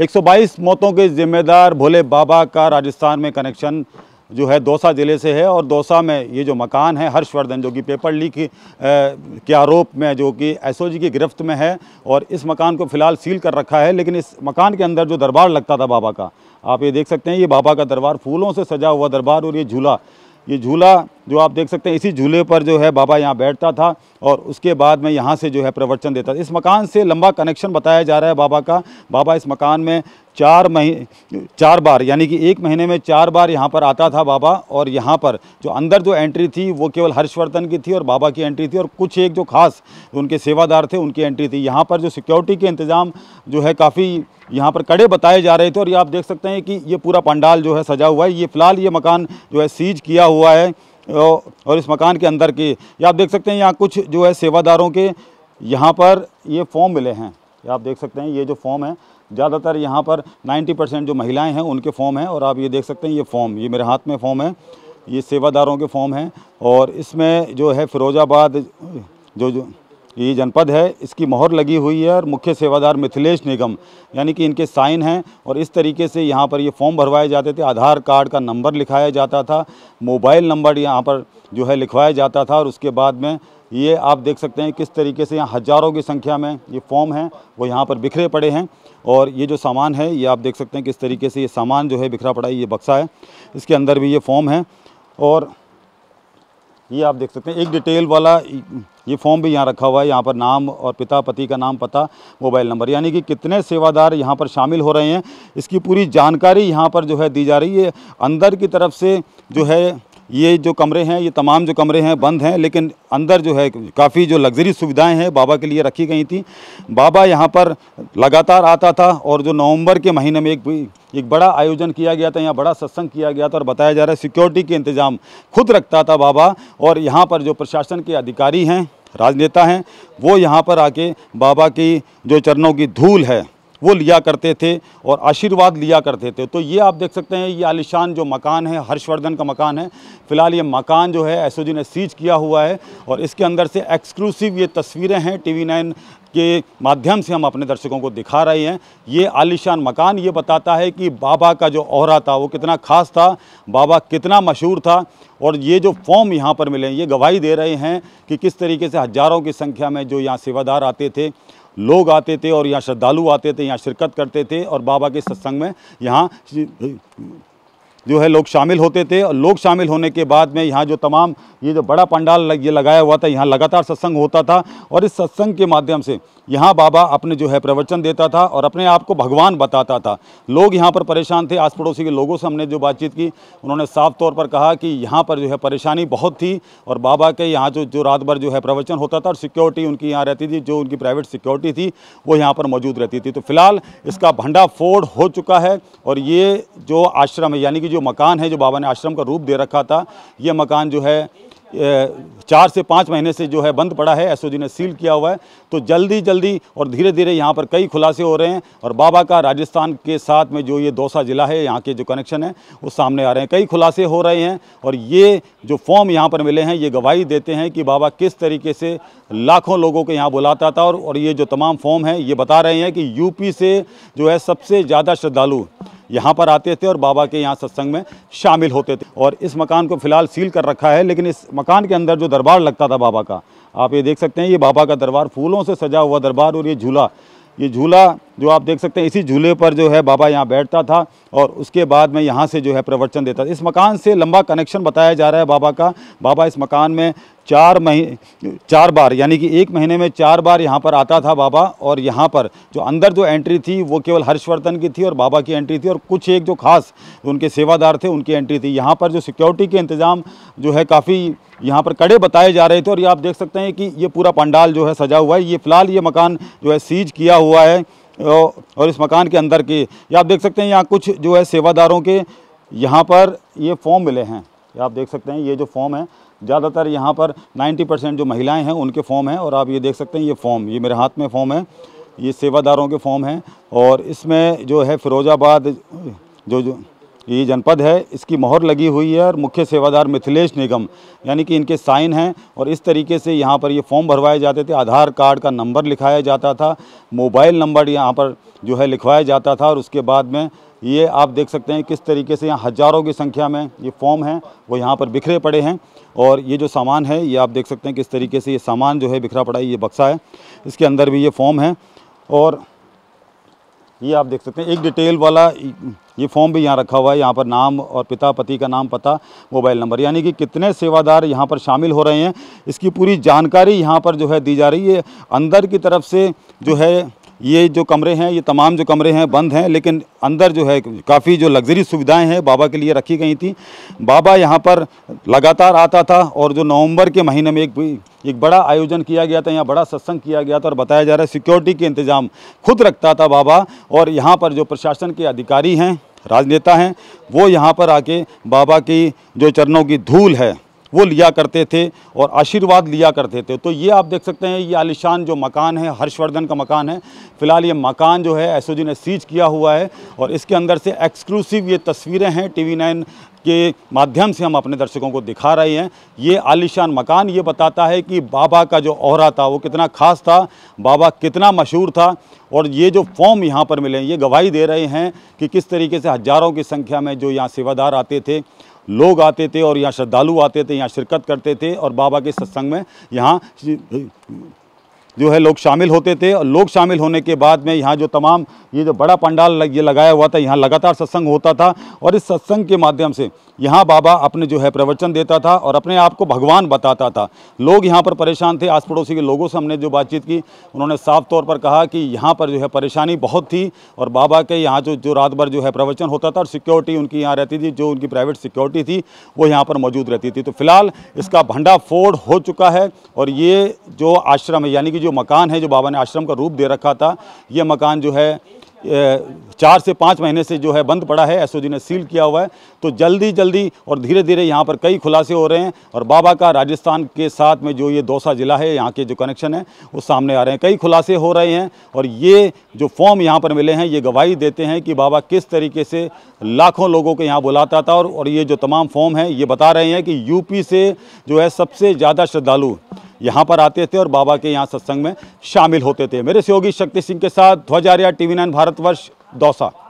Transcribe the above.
122 मौतों के जिम्मेदार भोले बाबा का राजस्थान में कनेक्शन जो है दौसा ज़िले से है और दौसा में ये जो मकान है हर्षवर्धन जो कि पेपर लीक के आरोप में जो कि एसओजी की गिरफ्त में है और इस मकान को फ़िलहाल सील कर रखा है लेकिन इस मकान के अंदर जो दरबार लगता था बाबा का आप ये देख सकते हैं ये बाबा का दरबार फूलों से सजा हुआ दरबार और ये झूला ये झूला जो आप देख सकते हैं इसी झूले पर जो है बाबा यहाँ बैठता था और उसके बाद में यहाँ से जो है प्रवचन देता था इस मकान से लंबा कनेक्शन बताया जा रहा है बाबा का बाबा इस मकान में चार महीने चार बार यानी कि एक महीने में चार बार यहाँ पर आता था बाबा और यहाँ पर जो अंदर जो एंट्री थी वो केवल हर्षवर्धन की थी और बाबा की एंट्री थी और कुछ एक जो खास उनके सेवादार थे उनकी एंट्री थी यहाँ पर जो सिक्योरिटी के इंतज़ाम जो है काफ़ी यहाँ पर कड़े बताए जा रहे थे और ये आप देख सकते हैं कि ये पूरा पंडाल जो है सजा हुआ है ये फ़िलहाल ये मकान जो है सीज किया हुआ है और इस मकान के अंदर की ये आप देख सकते हैं यहाँ कुछ जो है सेवादारों के यहाँ पर ये फॉर्म मिले हैं ये आप देख सकते हैं ये जो फॉर्म है ज़्यादातर यहाँ पर 90 परसेंट जो महिलाएं हैं उनके फॉर्म हैं और आप ये देख सकते हैं ये फॉर्म ये मेरे हाथ में फॉर्म है ये सेवादारों के फॉर्म हैं और इसमें जो है फिरोजाबाद जो जो ये जनपद है इसकी मोहर लगी हुई है और मुख्य सेवादार मिथिलेश निगम यानी कि इनके साइन हैं और इस तरीके से यहाँ पर ये फॉर्म भरवाए जाते थे आधार कार्ड का नंबर लिखाया जाता था मोबाइल नंबर यहाँ पर जो है लिखवाया जाता था और उसके बाद में ये आप देख सकते हैं किस तरीके से यहाँ हज़ारों की संख्या में ये फॉर्म हैं वो यहाँ पर बिखरे पड़े हैं और ये जो सामान है ये आप देख सकते हैं किस तरीके से ये सामान जो है बिखरा पड़ा है ये बक्सा है इसके अंदर भी ये फॉर्म है और ये आप देख सकते हैं एक डिटेल वाला ये फॉर्म भी यहाँ रखा हुआ है यहाँ पर नाम और पिता पति का नाम पता मोबाइल नंबर यानी कि कितने सेवादार यहाँ पर शामिल हो रहे हैं इसकी पूरी जानकारी यहाँ पर जो है दी जा रही है अंदर की तरफ से जो है ये जो कमरे हैं ये तमाम जो कमरे हैं बंद हैं लेकिन अंदर जो है काफ़ी जो लग्जरी सुविधाएं हैं बाबा के लिए रखी गई थी बाबा यहाँ पर लगातार आता था और जो नवंबर के महीने में एक एक बड़ा आयोजन किया गया था यहाँ बड़ा सत्संग किया गया था और बताया जा रहा है सिक्योरिटी के इंतज़ाम खुद रखता था बाबा और यहाँ पर जो प्रशासन के अधिकारी हैं राजनेता हैं वो यहाँ पर आके बाबा की जो चरणों की धूल है वो लिया करते थे और आशीर्वाद लिया करते थे तो ये आप देख सकते हैं ये आलिशान जो मकान है हर्षवर्धन का मकान है फ़िलहाल ये मकान जो है एस ने सीज किया हुआ है और इसके अंदर से एक्सक्लूसिव ये तस्वीरें हैं टी वी के माध्यम से हम अपने दर्शकों को दिखा रहे हैं ये आलिशान मकान ये बताता है कि बाबा का जो ओहरा था वो कितना ख़ास था बाबा कितना मशहूर था और ये जो फॉर्म यहाँ पर मिले हैं ये गवाही दे रहे हैं कि किस तरीके से हज़ारों की संख्या में जो यहाँ सेवादार आते थे लोग आते थे और यहाँ श्रद्धालु आते थे यहाँ शिरकत करते थे और बाबा के सत्संग में यहाँ जो है लोग शामिल होते थे और लोग शामिल होने के बाद में यहाँ जो तमाम ये जो बड़ा पंडाल लग, ये लगाया हुआ था यहाँ लगातार सत्संग होता था और इस सत्संग के माध्यम से यहाँ बाबा अपने जो है प्रवचन देता था और अपने आप को भगवान बताता था लोग यहाँ पर परेशान थे आस पड़ोसी के लोगों से हमने जो बातचीत की उन्होंने साफ तौर पर कहा कि यहाँ पर जो है परेशानी बहुत थी और बाबा के यहाँ जो जो रात भर जो है प्रवचन होता था और सिक्योरिटी उनकी यहाँ रहती थी जो उनकी प्राइवेट सिक्योरिटी थी वो यहाँ पर मौजूद रहती थी तो फिलहाल इसका भंडाफोड़ हो चुका है और ये जो आश्रम है यानी कि जो मकान है जो बाबा ने आश्रम का रूप दे रखा था ये मकान जो है चार से पाँच महीने से जो है बंद पड़ा है एस ने सील किया हुआ है तो जल्दी जल्दी और धीरे धीरे यहाँ पर कई खुलासे हो रहे हैं और बाबा का राजस्थान के साथ में जो ये दौसा ज़िला है यहाँ के जो कनेक्शन है वो सामने आ रहे हैं कई खुलासे हो रहे हैं और ये जो फॉर्म यहाँ पर मिले हैं ये गवाही देते हैं कि बाबा किस तरीके से लाखों लोगों को यहाँ बुलाता था और, और ये जो तमाम फॉर्म हैं ये बता रहे हैं कि यूपी से जो है सबसे ज़्यादा श्रद्धालु यहाँ पर आते थे और बाबा के यहाँ सत्संग में शामिल होते थे और इस मकान को फिलहाल सील कर रखा है लेकिन इस मकान के अंदर जो दरबार लगता था बाबा का आप ये देख सकते हैं ये बाबा का दरबार फूलों से सजा हुआ दरबार और ये झूला ये झूला जो आप देख सकते हैं इसी झूले पर जो है बाबा यहाँ बैठता था और उसके बाद में यहाँ से जो है प्रवचन देता था इस मकान से लंबा कनेक्शन बताया जा रहा है बाबा का बाबा इस मकान में चार महीने चार बार यानी कि एक महीने में चार बार यहाँ पर आता था बाबा और यहाँ पर जो अंदर जो एंट्री थी वो केवल हर्षवर्धन की थी और बाबा की एंट्री थी और कुछ एक जो खास उनके सेवादार थे उनकी एंट्री थी यहाँ पर जो सिक्योरिटी के इंतज़ाम जो है काफ़ी यहाँ पर कड़े बताए जा रहे थे और ये आप देख सकते हैं कि ये पूरा पंडाल जो है सजा हुआ है ये फ़िलहाल ये मकान जो है सीज किया हुआ है और इस मकान के अंदर की ये आप देख सकते हैं यहाँ कुछ जो है सेवादारों के यहाँ पर ये फॉर्म मिले हैं आप देख सकते हैं ये जो फॉर्म है ज़्यादातर यहाँ पर 90 परसेंट जो महिलाएं हैं उनके फॉर्म हैं और आप ये देख सकते हैं ये फॉर्म ये मेरे हाथ में फॉर्म है ये सेवादारों के फॉर्म हैं और इसमें जो है फिरोजाबाद जो जो ये जनपद है इसकी मोहर लगी हुई है और मुख्य सेवादार मिथिलेश निगम यानी कि इनके साइन हैं और इस तरीके से यहाँ पर ये फॉर्म भरवाए जाते थे आधार कार्ड का नंबर लिखाया जाता था मोबाइल नंबर यहाँ पर जो है लिखवाया जाता था और उसके बाद में ये आप देख सकते हैं किस तरीके से यहाँ हज़ारों की संख्या में ये फॉर्म हैं वो यहाँ पर बिखरे पड़े हैं और ये जो सामान है ये आप देख सकते हैं किस तरीके से ये सामान जो है बिखरा पड़ा है ये बक्सा है इसके अंदर भी ये फॉर्म है और ये आप देख सकते हैं एक डिटेल वाला ये फॉर्म भी यहाँ रखा हुआ है यहाँ पर नाम और पिता पति का नाम पता मोबाइल नंबर यानी कि कितने सेवादार यहाँ पर शामिल हो रहे हैं इसकी पूरी जानकारी यहाँ पर जो है दी जा रही है अंदर की तरफ से जो है ये जो कमरे हैं ये तमाम जो कमरे हैं बंद हैं लेकिन अंदर जो है काफ़ी जो लग्जरी सुविधाएं हैं बाबा के लिए रखी गई थी बाबा यहाँ पर लगातार आता था और जो नवंबर के महीने में एक एक बड़ा आयोजन किया गया था यहाँ बड़ा सत्संग किया गया था और बताया जा रहा है सिक्योरिटी के इंतज़ाम खुद रखता था बाबा और यहाँ पर जो प्रशासन के अधिकारी हैं राजनेता हैं वो यहाँ पर आके बाबा की जो चरणों की धूल है वो लिया करते थे और आशीर्वाद लिया करते थे तो ये आप देख सकते हैं ये आलिशान जो मकान है हर्षवर्धन का मकान है फ़िलहाल ये मकान जो है एस ने सीज किया हुआ है और इसके अंदर से एक्सक्लूसिव ये तस्वीरें हैं टी नाइन के माध्यम से हम अपने दर्शकों को दिखा रहे हैं ये आलिशान मकान ये बताता है कि बाबा का जो ओहरा था वो कितना ख़ास था बाबा कितना मशहूर था और ये जो फॉर्म यहाँ पर मिले ये गवाही दे रहे हैं कि किस तरीके से हज़ारों की संख्या में जो यहाँ सेवादार आते थे लोग आते थे और यहाँ श्रद्धालु आते थे यहाँ शिरकत करते थे और बाबा के सत्संग में यहाँ जो है लोग शामिल होते थे और लोग शामिल होने के बाद में यहाँ जो तमाम ये जो बड़ा पंडाल लग, ये लगाया हुआ था यहाँ लगातार सत्संग होता था और इस सत्संग के माध्यम से यहाँ बाबा अपने जो है प्रवचन देता था और अपने आप को भगवान बताता था लोग यहाँ पर परेशान थे आस पड़ोसी के लोगों से हमने जो बातचीत की उन्होंने साफ तौर पर कहा कि यहाँ पर जो है परेशानी बहुत थी और बाबा के यहाँ जो जो रात भर जो है प्रवचन होता था और सिक्योरिटी उनकी यहाँ रहती थी जो उनकी प्राइवेट सिक्योरिटी थी वो यहाँ पर मौजूद रहती थी तो फिलहाल इसका भंडाफोड़ हो चुका है और ये जो आश्रम है यानी कि जो जो मकान है जो बाबा ने आश्रम का रूप दे रखा था ये मकान जो है चार से पाँच महीने से जो है बंद पड़ा है एसओजी ने सील किया हुआ है तो जल्दी जल्दी और धीरे धीरे यहाँ पर कई खुलासे हो रहे हैं और बाबा का राजस्थान के साथ में जो ये दौसा ज़िला है यहाँ के जो कनेक्शन है वो सामने आ रहे हैं कई खुलासे हो रहे हैं और ये जो फॉर्म यहाँ पर मिले हैं ये गवाही देते हैं कि बाबा किस तरीके से लाखों लोगों को यहाँ बुलाता था और ये जो तमाम फॉर्म हैं ये बता रहे हैं कि यूपी से जो है सबसे ज़्यादा श्रद्धालु यहाँ पर आते थे और बाबा के यहाँ सत्संग में शामिल होते थे मेरे सहयोगी शक्ति सिंह के साथ Dhwajaria T V nine Bharatvarsh Dausa